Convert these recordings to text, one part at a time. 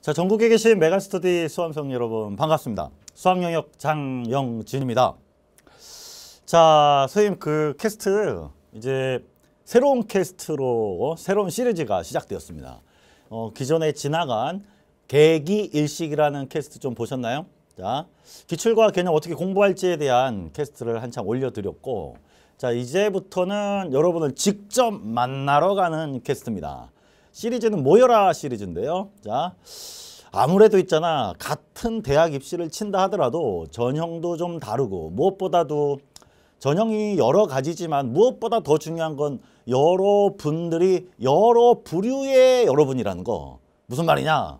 자, 전국에 계신 메갈스터디 수험생 여러분 반갑습니다. 수학 영역 장영진입니다. 자, 선생님 그 캐스트 이제 새로운 캐스트로 어, 새로운 시리즈가 시작되었습니다. 어, 기존에 지나간 계기 일식이라는 캐스트 좀 보셨나요? 자, 기출과 개념 어떻게 공부할지에 대한 캐스트를 한참 올려드렸고 자, 이제부터는 여러분을 직접 만나러 가는 캐스트입니다. 시리즈는 모여라 시리즈인데요. 자, 아무래도 있잖아. 같은 대학 입시를 친다 하더라도 전형도 좀 다르고 무엇보다도 전형이 여러 가지지만 무엇보다 더 중요한 건 여러분들이 여러 부류의 여러분이라는 거. 무슨 말이냐?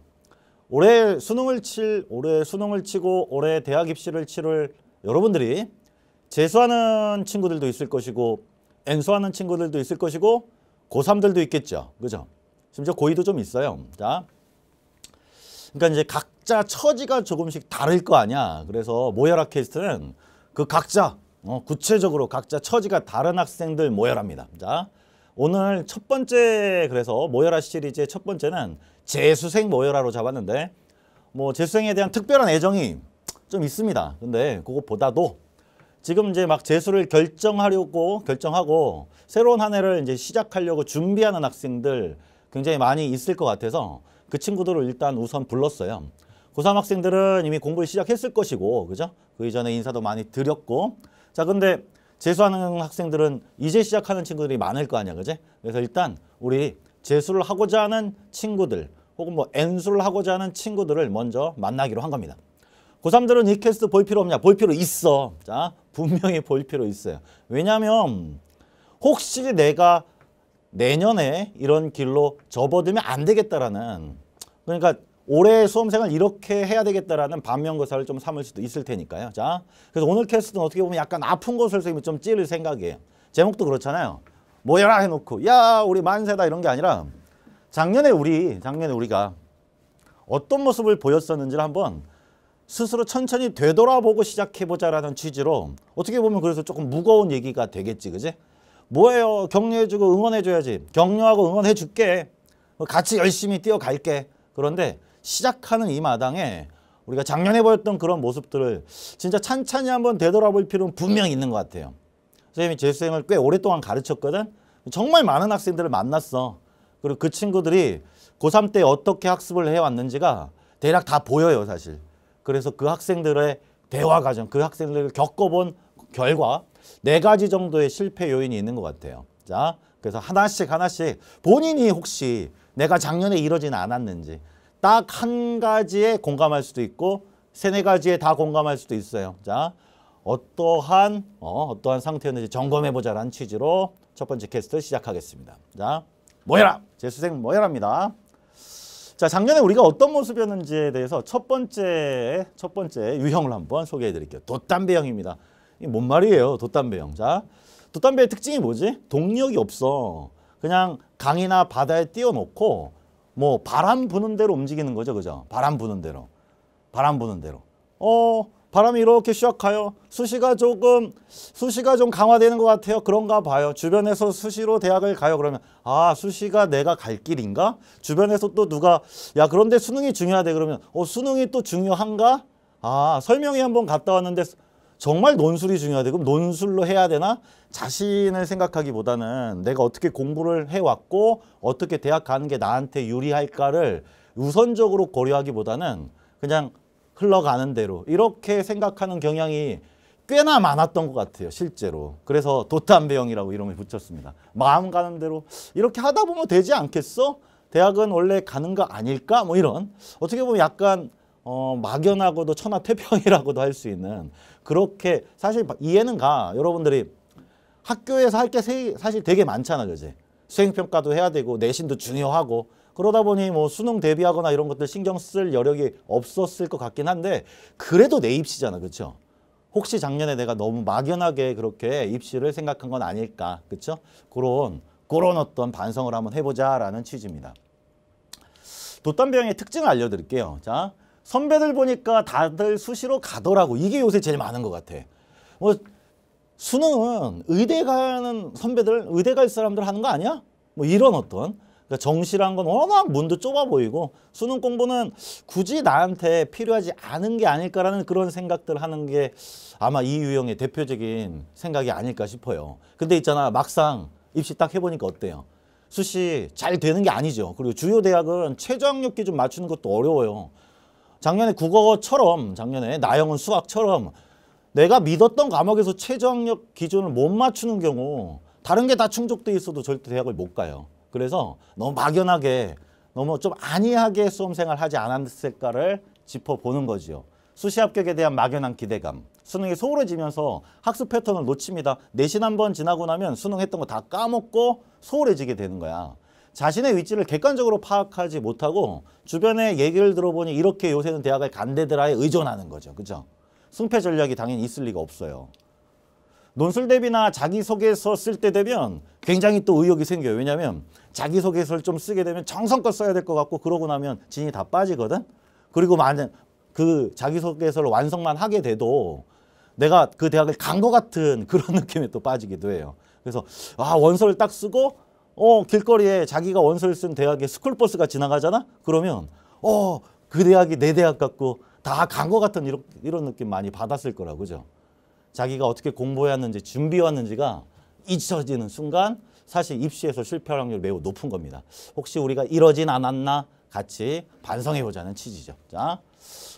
올해 수능을 칠, 올해 수능을 치고 올해 대학 입시를 치를 여러분들이 재수하는 친구들도 있을 것이고 엔수하는 친구들도 있을 것이고 고3들도 있겠죠. 그죠? 심지어 고의도 좀 있어요. 자, 그러니까 이제 각자 처지가 조금씩 다를 거 아니야. 그래서 모여라 캐스트는 그 각자 어, 구체적으로 각자 처지가 다른 학생들 모여랍니다. 자, 오늘 첫 번째 그래서 모여라 시리즈의 첫 번째는 재수생 모여라로 잡았는데 뭐 재수생에 대한 특별한 애정이 좀 있습니다. 근데 그것보다도 지금 이제 막 재수를 결정하려고 결정하고 새로운 한 해를 이제 시작하려고 준비하는 학생들 굉장히 많이 있을 것 같아서 그 친구들을 일단 우선 불렀어요. 고3 학생들은 이미 공부를 시작했을 것이고 그죠? 그 이전에 인사도 많이 드렸고 자 근데 재수하는 학생들은 이제 시작하는 친구들이 많을 거 아니야 그지? 그래서 일단 우리 재수를 하고자 하는 친구들 혹은 뭐 N수를 하고자 하는 친구들을 먼저 만나기로 한 겁니다. 고3들은 이 캐스트 볼 필요 없냐? 볼 필요 있어. 자 분명히 볼 필요 있어요. 왜냐하면 혹시 내가 내년에 이런 길로 접어들면 안 되겠다라는 그러니까 올해 수험생을 이렇게 해야 되겠다라는 반면교사를 좀 삼을 수도 있을 테니까요. 자, 그래서 오늘 캐스트는 어떻게 보면 약간 아픈 것을 선생님이 좀 찌를 생각이에요. 제목도 그렇잖아요. 뭐야라 해놓고 야 우리 만세다 이런 게 아니라 작년에 우리 작년에 우리가 어떤 모습을 보였었는지를 한번 스스로 천천히 되돌아보고 시작해보자라는 취지로 어떻게 보면 그래서 조금 무거운 얘기가 되겠지 그지? 뭐예요? 격려해주고 응원해줘야지. 격려하고 응원해줄게. 뭐 같이 열심히 뛰어갈게. 그런데 시작하는 이 마당에 우리가 작년에 보였던 그런 모습들을 진짜 찬찬히 한번 되돌아볼 필요는 분명히 있는 것 같아요. 선생님이 재수생을 꽤 오랫동안 가르쳤거든. 정말 많은 학생들을 만났어. 그리고 그 친구들이 고3 때 어떻게 학습을 해왔는지가 대략 다 보여요 사실. 그래서 그 학생들의 대화 과정, 그 학생들을 겪어본 결과 네 가지 정도의 실패 요인이 있는 것 같아요. 자, 그래서 하나씩 하나씩 본인이 혹시 내가 작년에 이러진 않았는지 딱 한 가지에 공감할 수도 있고 세네 가지에 다 공감할 수도 있어요. 자, 어떠한 어, 어떠한 상태였는지 점검해 보자라는 취지로 첫 번째 캐스트 시작하겠습니다. 자, 모여라. 재수생 모여라니다 자, 작년에 우리가 어떤 모습이었는지에 대해서 첫 번째 첫 번째 유형을 한번 소개해 드릴게요. 돛담배형입니다. 이게 뭔 말이에요? 돛단배형 자, 돛단배의 특징이 뭐지? 동력이 없어. 그냥 강이나 바다에 띄워놓고 뭐 바람 부는 대로 움직이는 거죠. 그죠? 바람 부는 대로. 바람 부는 대로. 어, 바람이 이렇게 시작하여 수시가 조금 수시가 좀 강화되는 것 같아요. 그런가 봐요. 주변에서 수시로 대학을 가요. 그러면 아 수시가 내가 갈 길인가? 주변에서 또 누가 야 그런데 수능이 중요하대 그러면 어 수능이 또 중요한가? 아 설명회 한번 갔다 왔는데 정말 논술이 중요하대. 그럼 논술로 해야 되나? 자신을 생각하기보다는 내가 어떻게 공부를 해왔고 어떻게 대학 가는 게 나한테 유리할까를 우선적으로 고려하기보다는 그냥 흘러가는 대로 이렇게 생각하는 경향이 꽤나 많았던 것 같아요 실제로 그래서 도탄배영이라고 이름을 붙였습니다 마음 가는 대로 이렇게 하다 보면 되지 않겠어? 대학은 원래 가는 거 아닐까? 뭐 이런 어떻게 보면 약간 어, 막연하고도 천하태평이라고도 할 수 있는 그렇게 사실 이해는 가 여러분들이 학교에서 할 게 사실 되게 많잖아 그지 수행평가도 해야 되고 내신도 중요하고 그러다 보니 뭐 수능 대비하거나 이런 것들 신경 쓸 여력이 없었을 것 같긴 한데 그래도 내 입시잖아 그렇죠 혹시 작년에 내가 너무 막연하게 그렇게 입시를 생각한 건 아닐까 그렇죠 그런 그런 어떤 반성을 한번 해보자라는 취지입니다 돛단병의 특징을 알려드릴게요 자 선배들 보니까 다들 수시로 가더라고. 이게 요새 제일 많은 것 같아. 뭐 수능은 의대 가는 선배들, 의대 갈 사람들 하는 거 아니야? 뭐 이런 어떤 그러니까 정실한건 워낙 문도 좁아 보이고 수능 공부는 굳이 나한테 필요하지 않은 게 아닐까라는 그런 생각들 하는 게 아마 이 유형의 대표적인 생각이 아닐까 싶어요. 근데 있잖아 막상 입시 딱 해보니까 어때요? 수시 잘 되는 게 아니죠. 그리고 주요 대학은 최저학력기 좀 맞추는 것도 어려워요. 작년에 국어처럼 작년에 나영은 수학처럼 내가 믿었던 과목에서 최저학력 기준을 못 맞추는 경우 다른 게 다 충족돼 있어도 절대 대학을 못 가요. 그래서 너무 막연하게 너무 좀 안이하게 수험생활 하지 않았을까를 짚어보는 거지요. 수시 합격에 대한 막연한 기대감. 수능이 소홀해지면서 학습 패턴을 놓칩니다. 내신 한 번 지나고 나면 수능 했던 거 다 까먹고 소홀해지게 되는 거야. 자신의 위치를 객관적으로 파악하지 못하고 주변의 얘기를 들어보니 이렇게 요새는 대학을 간대들하에 의존하는 거죠. 그죠? 승패 전략이 당연히 있을 리가 없어요. 논술 대비나 자기소개서 쓸 때 되면 굉장히 또 의욕이 생겨요. 왜냐하면 자기소개서를 좀 쓰게 되면 정성껏 써야 될 것 같고 그러고 나면 진이 다 빠지거든. 그리고 많은 그 자기소개서를 완성만 하게 돼도 내가 그 대학을 간 것 같은 그런 느낌에 또 빠지기도 해요. 그래서 아 원서를 딱 쓰고 어 길거리에 자기가 원서를 쓴대학의 스쿨버스가 지나가잖아? 그러면 어 그 대학이 내 대학 같고 다 간 것 같은 이런, 이런 느낌 많이 받았을 거라 고 그죠? 자기가 어떻게 공부해왔는지 준비해왔는지가 잊혀지는 순간 사실 입시에서 실패할 확률이 매우 높은 겁니다. 혹시 우리가 이러진 않았나 같이 반성해보자는 취지죠. 자,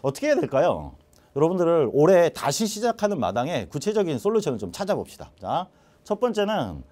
어떻게 해야 될까요? 여러분들을 올해 다시 시작하는 마당에 구체적인 솔루션을 좀 찾아봅시다. 자, 첫 번째는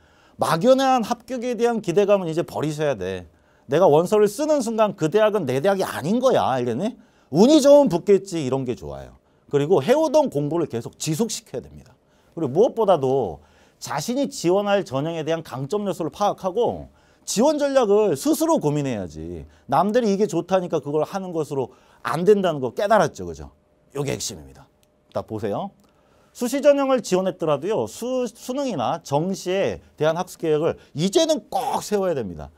막연한 합격에 대한 기대감은 이제 버리셔야 돼. 내가 원서를 쓰는 순간 그 대학은 내 대학이 아닌 거야. 알겠니? 운이 좋은 붙겠지 이런 게 좋아요. 그리고 해오던 공부를 계속 지속시켜야 됩니다. 그리고 무엇보다도 자신이 지원할 전형에 대한 강점 요소를 파악하고 지원 전략을 스스로 고민해야지. 남들이 이게 좋다니까 그걸 하는 것으로 안 된다는 거 깨달았죠. 그죠? 요게 핵심입니다. 딱 보세요. 수시 전형을 지원했더라도요. 수, 수능이나 정시에 대한 학습 계획을 이제는 꼭 세워야 됩니다.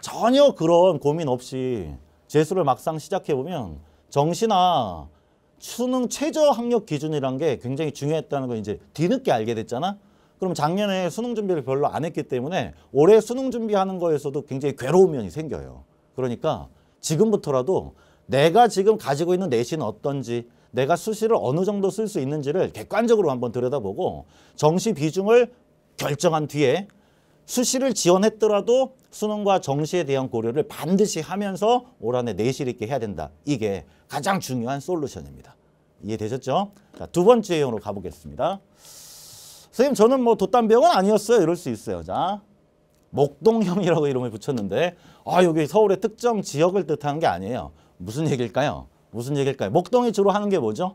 전혀 그런 고민 없이 재수를 막상 시작해보면 정시나 수능 최저 학력 기준이란 게 굉장히 중요했다는 걸 이제 뒤늦게 알게 됐잖아. 그럼 작년에 수능 준비를 별로 안 했기 때문에 올해 수능 준비하는 거에서도 굉장히 괴로운 면이 생겨요. 그러니까 지금부터라도 내가 지금 가지고 있는 내신 어떤지 내가 수시를 어느 정도 쓸 수 있는지를 객관적으로 한번 들여다보고 정시 비중을 결정한 뒤에 수시를 지원했더라도 수능과 정시에 대한 고려를 반드시 하면서 올 한해 내실 있게 해야 된다. 이게 가장 중요한 솔루션입니다. 이해되셨죠? 자, 두 번째 내용으로 가보겠습니다. 선생님 저는 뭐 돛단병은 아니었어요. 이럴 수 있어요. 자, 목동형이라고 이름을 붙였는데 아 여기 서울의 특정 지역을 뜻하는 게 아니에요. 무슨 얘기일까요? 무슨 얘기일까요? 목동이 주로 하는 게 뭐죠?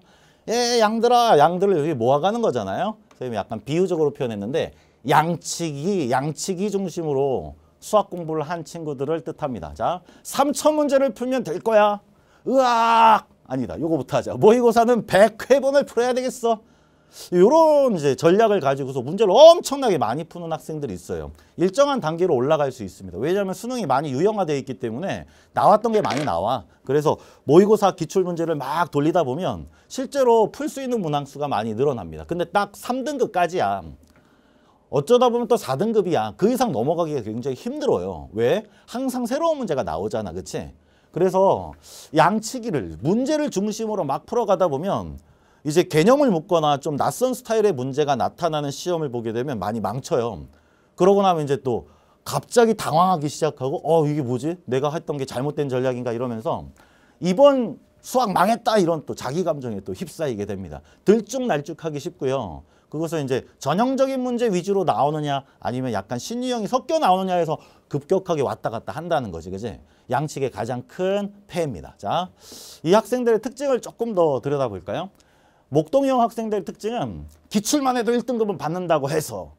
예, 양들아, 양들을 여기 모아가는 거잖아요. 선생님이 약간 비유적으로 표현했는데 양치기, 양치기 중심으로 수학 공부를 한 친구들을 뜻합니다. 자, 3천 문제를 풀면 될 거야. 으악! 아니다. 요거부터 하자. 모의고사는 100회분을 풀어야 되겠어. 이런 이제 전략을 가지고서 문제를 엄청나게 많이 푸는 학생들이 있어요. 일정한 단계로 올라갈 수 있습니다. 왜냐하면 수능이 많이 유형화되어 있기 때문에 나왔던 게 많이 나와. 그래서 모의고사 기출문제를 막 돌리다 보면 실제로 풀 수 있는 문항수가 많이 늘어납니다. 근데 딱 3등급까지야. 어쩌다 보면 또 4등급이야. 그 이상 넘어가기가 굉장히 힘들어요. 왜? 항상 새로운 문제가 나오잖아. 그치? 그래서 양치기를 문제를 중심으로 막 풀어가다 보면 이제 개념을 묻거나 좀 낯선 스타일의 문제가 나타나는 시험을 보게 되면 많이 망쳐요. 그러고 나면 이제 또 갑자기 당황하기 시작하고 어 이게 뭐지? 내가 했던 게 잘못된 전략인가 이러면서 이번 수학 망했다 이런 또 자기 감정에 또 휩싸이게 됩니다. 들쭉날쭉하기 쉽고요. 그것은 이제 전형적인 문제 위주로 나오느냐 아니면 약간 신유형이 섞여 나오느냐 해서 급격하게 왔다 갔다 한다는 거지 그지? 양측의 가장 큰 패입니다. 자, 이 학생들의 특징을 조금 더 들여다볼까요? 목동형 학생들 특징은 기출만 해도 1등급은 받는다고 해서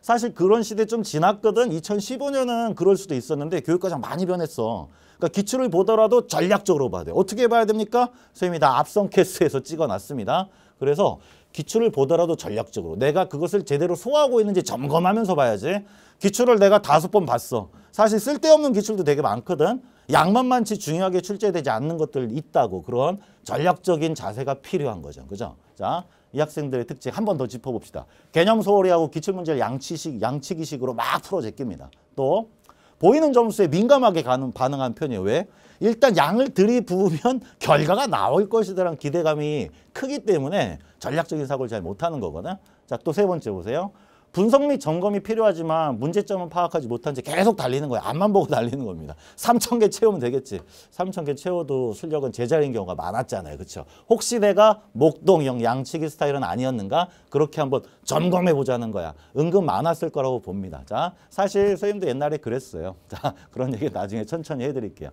사실 그런 시대 좀 지났거든. 2015년은 그럴 수도 있었는데 교육과정 많이 변했어. 그러니까 기출을 보더라도 전략적으로 봐야 돼. 어떻게 봐야 됩니까? 선생님이 다 앞선 캐스에서 찍어놨습니다. 그래서 기출을 보더라도 전략적으로 내가 그것을 제대로 소화하고 있는지 점검하면서 봐야지. 기출을 내가 다섯 번 봤어. 사실 쓸데없는 기출도 되게 많거든. 양만만치 중요하게 출제되지 않는 것들 있다고 그런 전략적인 자세가 필요한 거죠. 그죠? 자, 이 학생들의 특징 한 번 더 짚어봅시다. 개념 소홀히하고 기출문제를 양치식, 양치기식으로 막 풀어 제낍니다. 또 보이는 점수에 민감하게 가는, 반응한 편이에요. 왜? 일단 양을 들이부으면 결과가 나올 것이라는 기대감이 크기 때문에 전략적인 사고를 잘 못하는 거거든. 자, 또 세 번째 보세요. 분석 및 점검이 필요하지만 문제점은 파악하지 못한 채 계속 달리는 거예요. 앞만 보고 달리는 겁니다. 3천 개 채우면 되겠지. 3천 개 채워도 실력은 제자리인 경우가 많았잖아요. 그렇죠? 혹시 내가 목동형 양치기 스타일은 아니었는가? 그렇게 한번 점검해 보자는 거야. 은근 많았을 거라고 봅니다. 자, 사실 선생님도 옛날에 그랬어요. 자, 그런 얘기 나중에 천천히 해드릴게요.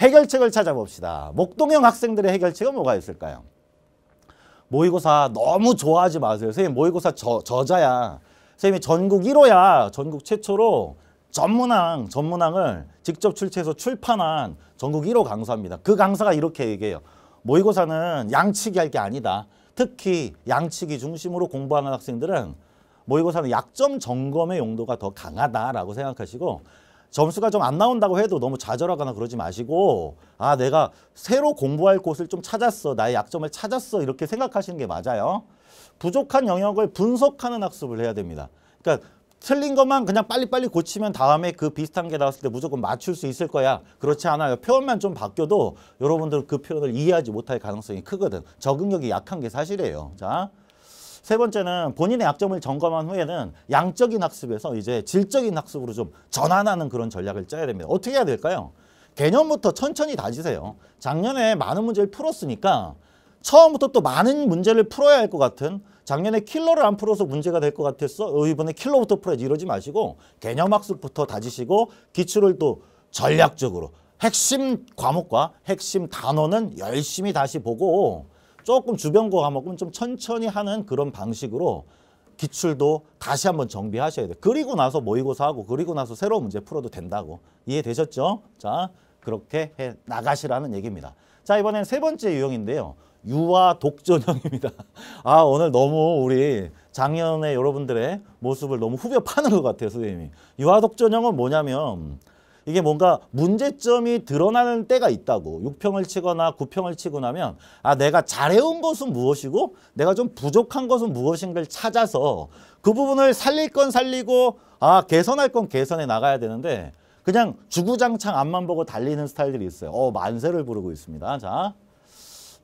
해결책을 찾아봅시다. 목동형 학생들의 해결책은 뭐가 있을까요? 모의고사 너무 좋아하지 마세요. 선생님 모의고사 저, 저자야. 선생님이 전국 1호야 전국 최초로 전문항, 전문항을 직접 출제해서 출판한 전국 1호 강사입니다. 그 강사가 이렇게 얘기해요. 모의고사는 양치기 할 게 아니다. 특히 양치기 중심으로 공부하는 학생들은 모의고사는 약점 점검의 용도가 더 강하다라고 생각하시고 점수가 좀 안 나온다고 해도 너무 좌절하거나 그러지 마시고 아 내가 새로 공부할 곳을 좀 찾았어 나의 약점을 찾았어 이렇게 생각하시는 게 맞아요. 부족한 영역을 분석하는 학습을 해야 됩니다. 그러니까 틀린 것만 그냥 빨리빨리 고치면 다음에 그 비슷한 게 나왔을 때 무조건 맞출 수 있을 거야. 그렇지 않아요. 표현만 좀 바뀌어도 여러분들은 그 표현을 이해하지 못할 가능성이 크거든. 적응력이 약한 게 사실이에요. 자. 세 번째는 본인의 약점을 점검한 후에는 양적인 학습에서 이제 질적인 학습으로 좀 전환하는 그런 전략을 짜야 됩니다. 어떻게 해야 될까요? 개념부터 천천히 다지세요. 작년에 많은 문제를 풀었으니까 처음부터 또 많은 문제를 풀어야 할 것 같은 작년에 킬러를 안 풀어서 문제가 될 것 같았어. 어, 이번에 킬러부터 풀어야지 이러지 마시고 개념학습부터 다지시고 기출을 또 전략적으로 핵심 과목과 핵심 단어는 열심히 다시 보고 조금 주변 과목은 좀 천천히 하는 그런 방식으로 기출도 다시 한번 정비하셔야 돼요. 그리고 나서 모의고사 하고 그리고 나서 새로운 문제 풀어도 된다고. 이해되셨죠? 자, 그렇게 해 나가시라는 얘기입니다. 자, 이번엔 세 번째 유형인데요. 유아 독전형입니다. 아 오늘 너무 우리 작년에 여러분들의 모습을 너무 후벼 파는 것 같아요 선생님이. 유아 독전형은 뭐냐면 이게 뭔가 문제점이 드러나는 때가 있다고 6평을 치거나 9평을 치고 나면 아 내가 잘해온 것은 무엇이고 내가 좀 부족한 것은 무엇인가를 찾아서 그 부분을 살릴 건 살리고 아 개선할 건 개선해 나가야 되는데 그냥 주구장창 앞만 보고 달리는 스타일들이 있어요. 어 만세를 부르고 있습니다. 자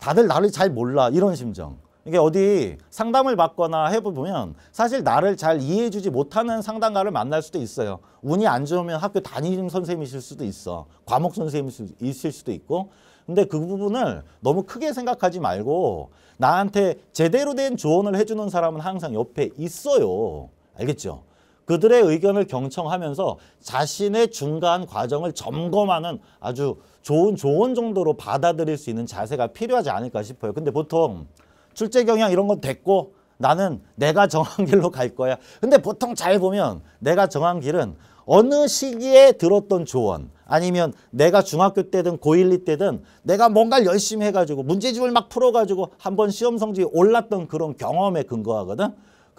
다들 나를 잘 몰라 이런 심정 이게 어디 상담을 받거나 해보면 사실 나를 잘 이해해주지 못하는 상담가를 만날 수도 있어요. 운이 안 좋으면 학교 담임 선생님이실 수도 있어. 과목 선생님이실 수도 있고. 근데 그 부분을 너무 크게 생각하지 말고 나한테 제대로 된 조언을 해주는 사람은 항상 옆에 있어요. 알겠죠? 그들의 의견을 경청하면서 자신의 중간 과정을 점검하는 아주 좋은 좋은 정도로 받아들일 수 있는 자세가 필요하지 않을까 싶어요. 근데 보통 출제 경향 이런 건 됐고 나는 내가 정한 길로 갈 거야. 근데 보통 잘 보면 내가 정한 길은 어느 시기에 들었던 조언 아니면 내가 중학교 때든 고1, 2때든 내가 뭔가를 열심히 해가지고 문제집을 막 풀어가지고 한 번 시험 성적이 올랐던 그런 경험에 근거하거든.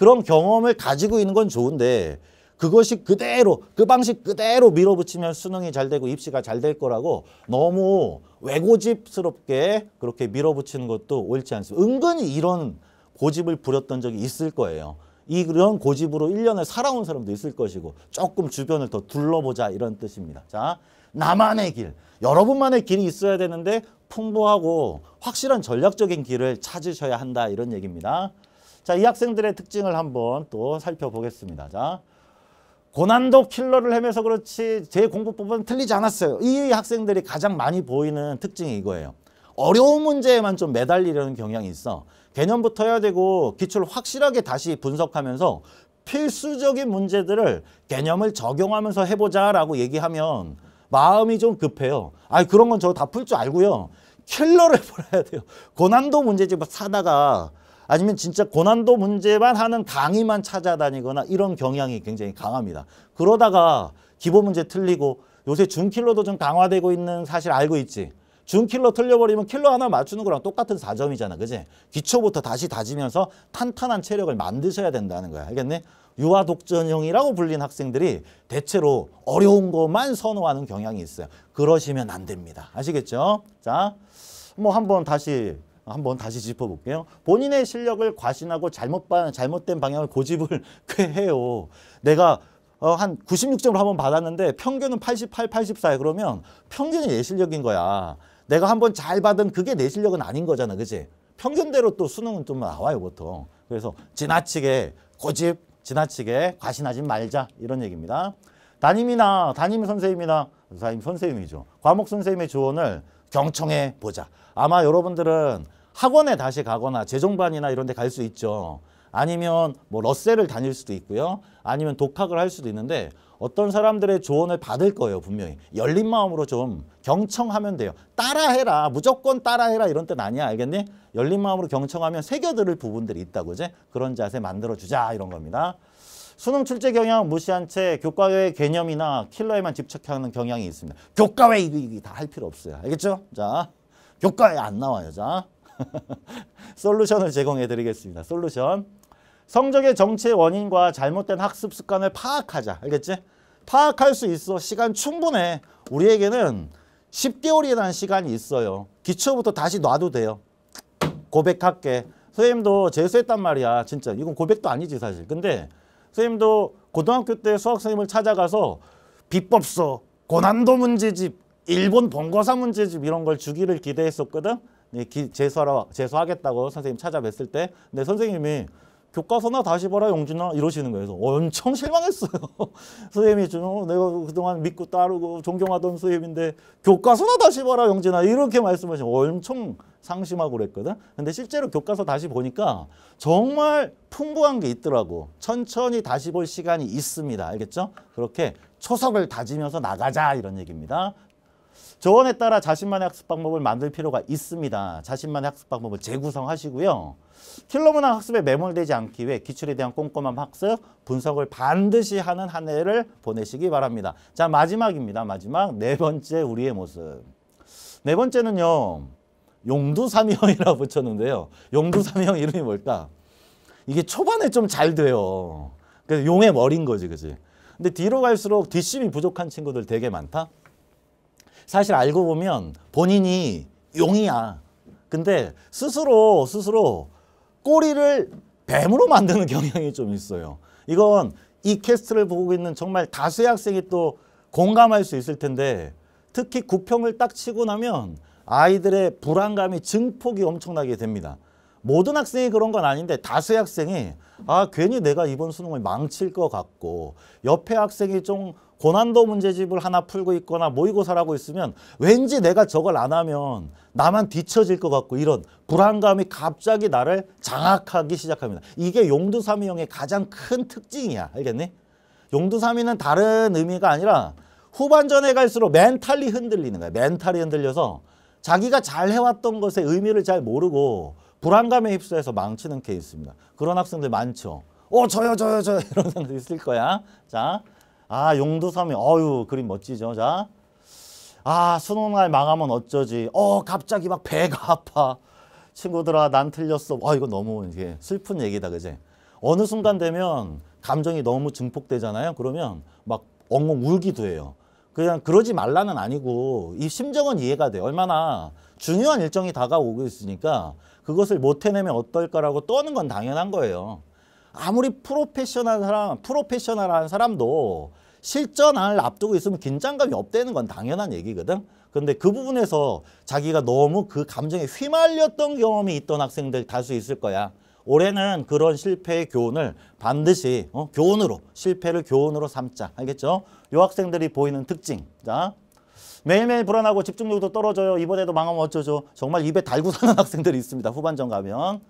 그런 경험을 가지고 있는 건 좋은데 그것이 그대로 그 방식 그대로 밀어붙이면 수능이 잘 되고 입시가 잘 될 거라고 너무 외고집스럽게 그렇게 밀어붙이는 것도 옳지 않습니다. 은근히 이런 고집을 부렸던 적이 있을 거예요. 이런 고집으로 일년을 살아온 사람도 있을 것이고 조금 주변을 더 둘러보자 이런 뜻입니다. 자, 나만의 길, 여러분만의 길이 있어야 되는데 풍부하고 확실한 전략적인 길을 찾으셔야 한다 이런 얘기입니다. 자, 이 학생들의 특징을 한번 또 살펴보겠습니다. 자, 고난도 킬러를 헤매서 그렇지 제 공부법은 틀리지 않았어요. 이 학생들이 가장 많이 보이는 특징이 이거예요. 어려운 문제에만 좀 매달리려는 경향이 있어. 개념부터 해야 되고 기초를 확실하게 다시 분석하면서 필수적인 문제들을 개념을 적용하면서 해보자 라고 얘기하면 마음이 좀 급해요. 아 그런 건 저 다 풀 줄 알고요. 킬러를 풀어야 돼요. 고난도 문제집을 뭐 사다가 아니면 진짜 고난도 문제만 하는 강의만 찾아다니거나 이런 경향이 굉장히 강합니다. 그러다가 기본 문제 틀리고 요새 준킬러도 좀 강화되고 있는 사실 알고 있지. 준킬러 틀려버리면 킬러 하나 맞추는 거랑 똑같은 사점이잖아 그지? 기초부터 다시 다지면서 탄탄한 체력을 만드셔야 된다는 거야. 알겠네? 유아 독전형이라고 불린 학생들이 대체로 어려운 것만 선호하는 경향이 있어요. 그러시면 안 됩니다. 아시겠죠? 자, 뭐 한번 다시 한번 다시 짚어볼게요. 본인의 실력을 과신하고 잘못, 잘못된 방향을 고집을 꽤 해요. 내가 어, 한 96점을 한번 받았는데 평균은 88, 84야. 그러면 평균이 내 실력인 거야. 내가 한번 잘 받은 그게 내 실력은 아닌 거잖아. 그지 평균대로 또 수능은 좀 나와요, 보통. 그래서 지나치게 고집, 지나치게 과신하지 말자. 이런 얘기입니다. 담임이나 담임 선생님이나 담임 선생님이죠. 과목 선생님의 조언을 경청해 보자. 아마 여러분들은 학원에 다시 가거나 재정반이나 이런 데 갈 수 있죠. 아니면 뭐 러셀을 다닐 수도 있고요. 아니면 독학을 할 수도 있는데 어떤 사람들의 조언을 받을 거예요 분명히. 열린 마음으로 좀 경청하면 돼요. 따라해라 무조건 따라해라 이런 뜻 아니야 알겠니? 열린 마음으로 경청하면 새겨들을 부분들이 있다 고 그제? 그런 자세 만들어주자 이런 겁니다. 수능 출제 경향 무시한 채 교과외 개념이나 킬러에만 집착하는 경향이 있습니다. 교과외 이거, 이거 다할 필요 없어요. 알겠죠? 자, 교과외 안 나와요. 자, 솔루션을 제공해 드리겠습니다. 솔루션. 성적의 정체 원인과 잘못된 학습 습관을 파악하자. 알겠지? 파악할 수 있어. 시간 충분해. 우리에게는 10개월이라는 시간이 있어요. 기초부터 다시 놔도 돼요. 고백할게. 선생님도 재수했단 말이야. 진짜. 이건 고백도 아니지 사실. 근데 선생님도 고등학교 때 수학 선생님을 찾아가서 비법서, 고난도 문제집, 일본 본고사 문제집 이런 걸 주기를 기대했었거든. 네, 기, 재수하러, 재수하겠다고 선생님 찾아뵀을 때. 근데 선생님이 교과서나 다시 봐라 용준아 이러시는 거예요. 그래서 엄청 실망했어요. 선생님이 좀 어, 내가 그동안 믿고 따르고 존경하던 선생님인데 교과서나 다시 봐라 영준아 이렇게 말씀하시면 엄청 상심하고 그랬거든. 근데 실제로 교과서 다시 보니까 정말 풍부한 게 있더라고. 천천히 다시 볼 시간이 있습니다. 알겠죠? 그렇게 초석을 다지면서 나가자 이런 얘기입니다. 조언에 따라 자신만의 학습 방법을 만들 필요가 있습니다. 자신만의 학습 방법을 재구성하시고요. 킬러 문항 학습에 매몰되지 않기 위해 기출에 대한 꼼꼼한 학습, 분석을 반드시 하는 한 해를 보내시기 바랍니다. 자, 마지막입니다. 마지막 네 번째 우리의 모습. 네 번째는요. 용두삼형이라고 붙였는데요. 용두삼형 이름이 뭘까? 이게 초반에 좀 잘 돼요. 그래서 용의 머린 거지, 그지? 근데 뒤로 갈수록 뒷심이 부족한 친구들 되게 많다? 사실 알고 보면 본인이 용이야. 근데 스스로 스스로 꼬리를 뱀으로 만드는 경향이 좀 있어요. 이건 이 캐스트를 보고 있는 정말 다수의 학생이 또 공감할 수 있을 텐데 특히 구평을 딱 치고 나면 아이들의 불안감이 증폭이 엄청나게 됩니다. 모든 학생이 그런 건 아닌데 다수의 학생이 아 괜히 내가 이번 수능을 망칠 것 같고 옆에 학생이 좀 고난도 문제집을 하나 풀고 있거나 모의고사라고 있으면 왠지 내가 저걸 안 하면 나만 뒤처질 것 같고 이런 불안감이 갑자기 나를 장악하기 시작합니다. 이게 용두삼이형의 가장 큰 특징이야. 알겠니? 용두삼이는 다른 의미가 아니라 후반전에 갈수록 멘탈이 흔들리는 거야. 멘탈이 흔들려서 자기가 잘 해왔던 것의 의미를 잘 모르고 불안감에 휩싸여서 망치는 케이스입니다. 그런 학생들 많죠. 어 저요 저요 저요 이런 생각 있을 거야. 자아 용두섬이 어유 그림 멋지죠. 자. 아 수능날 망하면 어쩌지. 어 갑자기 막 배가 아파. 친구들아 난 틀렸어. 와, 이거 너무 이게 슬픈 얘기다 그제. 어느 순간 되면 감정이 너무 증폭되잖아요. 그러면 막 엉엉 울기도 해요. 그냥 그러지 말라는 아니고 이 심정은 이해가 돼. 얼마나 중요한 일정이 다가오고 있으니까 그것을 못 해내면 어떨까라고 떠는 건 당연한 거예요. 아무리 프로페셔널한 사람, 프로페셔널한 사람도 실전을 앞두고 있으면 긴장감이 없다는 건 당연한 얘기거든. 그런데그 부분에서 자기가 너무 그 감정에 휘말렸던 경험이 있던 학생들 다수 있을 거야. 올해는 그런 실패의 교훈을 반드시 어? 교훈으로 실패를 교훈으로 삼자. 알겠죠? 요 학생들이 보이는 특징. 자, 매일매일 불안하고 집중력도 떨어져요. 이번에도 망하면 어쩌죠? 정말 입에 달고 사는 학생들이 있습니다. 후반전 가면.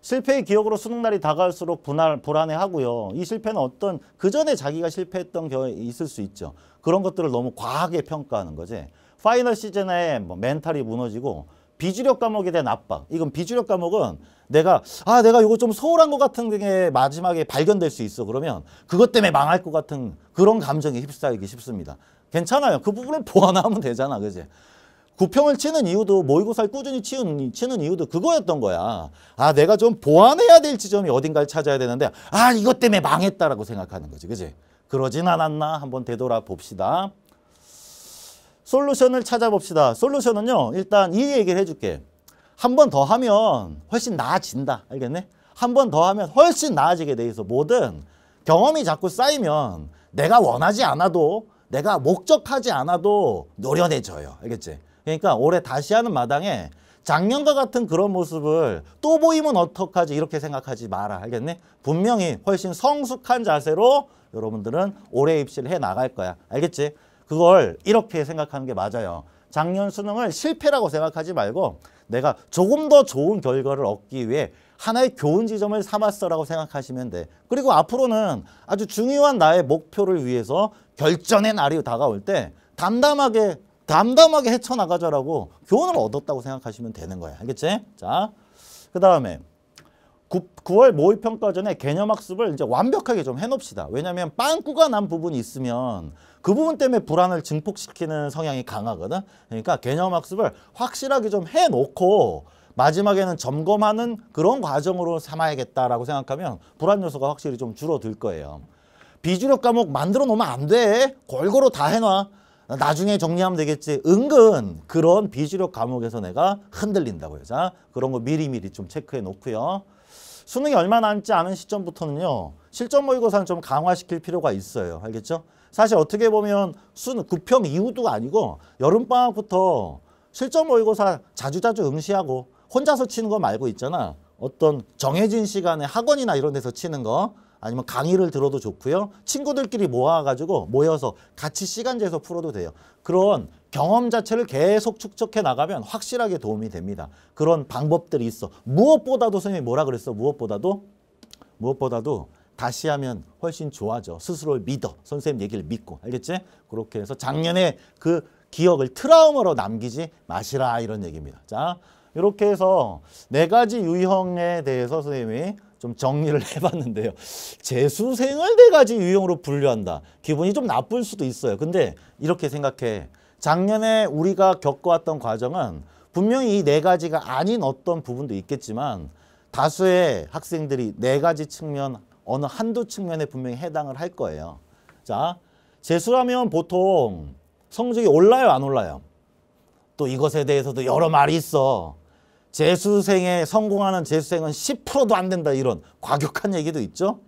실패의 기억으로 수능날이 다가올수록 분할, 불안해하고요. 이 실패는 어떤 그전에 자기가 실패했던 경우에 있을 수 있죠. 그런 것들을 너무 과하게 평가하는 거지. 파이널 시즌에 뭐 멘탈이 무너지고 비주력 과목에 대한 압박. 이건 비주력 과목은 내가 아 내가 이거 좀 소홀한 것 같은 게 마지막에 발견될 수 있어. 그러면 그것 때문에 망할 것 같은 그런 감정에 휩싸이기 쉽습니다. 괜찮아요. 그 부분을 보완하면 되잖아. 그지 구평을 치는 이유도 모의고사를 꾸준히 치는, 치는 이유도 그거였던 거야. 아 내가 좀 보완해야 될 지점이 어딘가를 찾아야 되는데 아 이것 때문에 망했다라고 생각하는 거지. 그지 그러진 않았나 한번 되돌아봅시다. 솔루션을 찾아봅시다. 솔루션은요. 일단 이 얘기를 해줄게. 한 번 더 하면 훨씬 나아진다. 알겠네? 한 번 더 하면 훨씬 나아지게 돼 있어. 뭐든 경험이 자꾸 쌓이면 내가 원하지 않아도 내가 목적하지 않아도 노련해져요. 알겠지? 그러니까 올해 다시 하는 마당에 작년과 같은 그런 모습을 또 보이면 어떡하지 이렇게 생각하지 마라 알겠네? 분명히 훨씬 성숙한 자세로 여러분들은 올해 입시를 해 나갈 거야 알겠지? 그걸 이렇게 생각하는 게 맞아요 작년 수능을 실패라고 생각하지 말고 내가 조금 더 좋은 결과를 얻기 위해 하나의 교훈 지점을 삼았어라고 생각하시면 돼. 그리고 앞으로는 아주 중요한 나의 목표를 위해서 결전의 날이 다가올 때 담담하게 담담하게 헤쳐나가자라고 교훈을 얻었다고 생각하시면 되는 거예요. 알겠지? 자, 그 다음에 9월 모의평가 전에 개념학습을 이제 완벽하게 좀 해놓읍시다. 왜냐하면 빵꾸가 난 부분이 있으면 그 부분 때문에 불안을 증폭시키는 성향이 강하거든. 그러니까 개념학습을 확실하게 좀 해놓고 마지막에는 점검하는 그런 과정으로 삼아야겠다라고 생각하면 불안 요소가 확실히 좀 줄어들 거예요. 비주력 과목 만들어 놓으면 안 돼. 골고루 다 해놔. 나중에 정리하면 되겠지. 은근 그런 비주력 과목에서 내가 흔들린다고요. 자, 그런 거 미리미리 좀 체크해 놓고요. 수능이 얼마 남지 않은 시점부터는요. 실전 모의고사는 좀 강화시킬 필요가 있어요. 알겠죠? 사실 어떻게 보면 수능 9평 이후도 아니고 여름방학부터 실전 모의고사 자주자주 응시하고 혼자서 치는 거 말고 있잖아. 어떤 정해진 시간에 학원이나 이런 데서 치는 거 아니면 강의를 들어도 좋고요. 친구들끼리 모아가지고 모여서 같이 시간 재서 풀어도 돼요. 그런 경험 자체를 계속 축적해 나가면 확실하게 도움이 됩니다. 그런 방법들이 있어. 무엇보다도 선생님이 뭐라 그랬어? 무엇보다도? 무엇보다도 다시 하면 훨씬 좋아져. 스스로를 믿어. 선생님 얘기를 믿고. 알겠지? 그렇게 해서 작년에 그 기억을 트라우마로 남기지 마시라 이런 얘기입니다. 자, 이렇게 해서 네 가지 유형에 대해서 선생님이 좀 정리를 해봤는데요. 재수생을 내가지 유형으로 분류한다. 기분이 좀 나쁠 수도 있어요. 근데 이렇게 생각해. 작년에 우리가 겪어왔던 과정은 분명히 이 네 가지가 아닌 어떤 부분도 있겠지만 다수의 학생들이 네 가지 측면 어느 한두 측면에 분명히 해당을 할 거예요. 자, 재수라면 보통 성적이 올라요 안 올라요? 또 이것에 대해서도 여러 말이 있어. 재수생에 성공하는 재수생은 10%도 안 된다 이런 과격한 얘기도 있죠.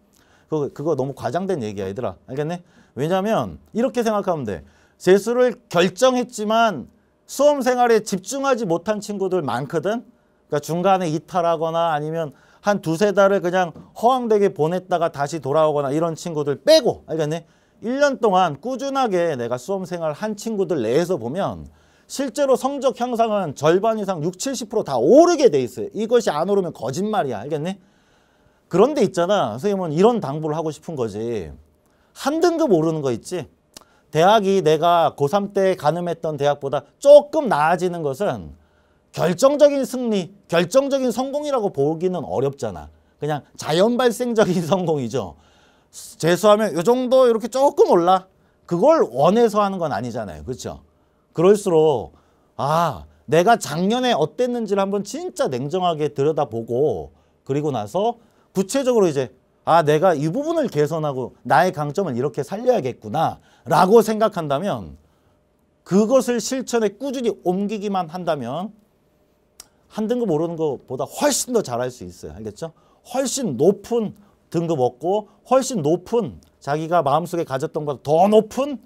그거, 그거 너무 과장된 얘기야 얘들아. 알겠네? 왜냐하면 이렇게 생각하면 돼. 재수를 결정했지만 수험 생활에 집중하지 못한 친구들 많거든. 그러니까 중간에 이탈하거나 아니면 한 두세 달을 그냥 허황되게 보냈다가 다시 돌아오거나 이런 친구들 빼고 알겠네? 1년 동안 꾸준하게 내가 수험 생활 한 친구들 내에서 보면 실제로 성적 향상은 절반 이상 6, 70%다 오르게 돼 있어요. 이것이 안 오르면 거짓말이야. 알겠니? 그런데 있잖아. 선생님은 이런 당부를 하고 싶은 거지. 한 등급 오르는 거 있지? 대학이 내가 고3 때 가늠했던 대학보다 조금 나아지는 것은 결정적인 승리, 결정적인 성공이라고 보기는 어렵잖아. 그냥 자연 발생적인 성공이죠. 재수하면 이 정도 이렇게 조금 올라. 그걸 원해서 하는 건 아니잖아요. 그렇죠? 그럴수록 아 내가 작년에 어땠는지를 한번 진짜 냉정하게 들여다보고 그리고 나서 구체적으로 이제 아 내가 이 부분을 개선하고 나의 강점을 이렇게 살려야겠구나 라고 생각한다면 그것을 실천에 꾸준히 옮기기만 한다면 한 등급 오르는 것보다 훨씬 더 잘할 수 있어요. 알겠죠? 훨씬 높은 등급 얻고 훨씬 높은 자기가 마음속에 가졌던 것보다 더 높은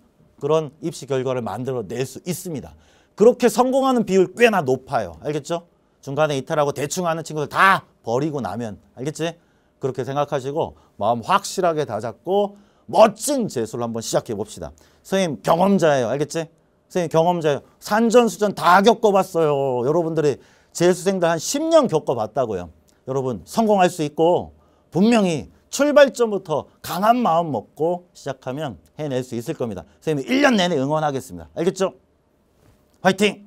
그런 입시 결과를 만들어낼 수 있습니다. 그렇게 성공하는 비율 꽤나 높아요. 알겠죠? 중간에 이탈하고 대충 하는 친구들 다 버리고 나면 알겠지? 그렇게 생각하시고 마음 확실하게 다잡고 멋진 재수를 한번 시작해 봅시다. 선생님 경험자예요. 알겠지? 선생님 경험자예요. 산전수전 다 겪어봤어요. 여러분들이 재수생들 한 10년 겪어봤다고요. 여러분 성공할 수 있고 분명히 출발점부터 강한 마음 먹고 시작하면 해낼 수 있을 겁니다. 선생님 1년 내내 응원하겠습니다. 알겠죠? 화이팅!